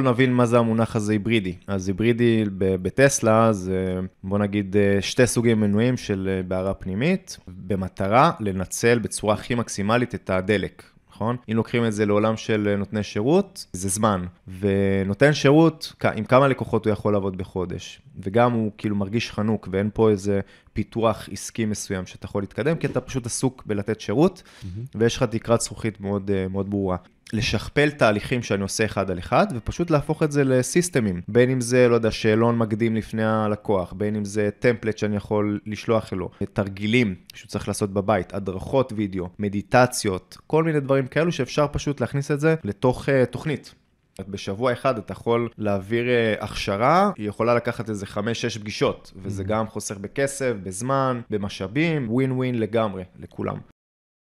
בואו נבין מה זה המונח הזה היברידי. אז היברידי בטסלה זה בוא נגיד אה, שתי סוגי מנויים של אה, בערה פנימית, במטרה לנצל בצורה הכי מקסימלית את הדלק. נכון? אם לוקחים את זה לעולם של אה, נותני שירות, זה זמן. ונותן שירות, עם כמה לקוחות הוא יכול לעבוד בחודש. וגם הוא כאילו מרגיש חנוק ואין פה איזה פיתוח עסקי מסוים שאתה יכול להתקדם, כי אתה פשוט עסוק בלתת שירות, mm-hmm. ויש לך תקרת זכוכית מאוד, אה, מאוד ברורה. לשכפל תהליכים שאני עושה אחד על אחד, ופשוט להפוך את זה לסיסטמים. בין אם זה, לא יודע, שאלון מקדים לפני הלקוח, בין אם זה טמפלט שאני יכול לשלוח אלו, תרגילים שהוא צריך לעשות בבית, הדרכות וידאו, מדיטציות, כל מיני דברים כאלו שאפשר פשוט להכניס את זה לתוך uh, תוכנית. את בשבוע אחד אתה יכול להעביר אה, הכשרה, היא יכולה לקחת איזה חמש-שש פגישות, וזה mm-hmm. גם חוסך בכסף, בזמן, במשאבים, ווין ווין לגמרי, לכולם.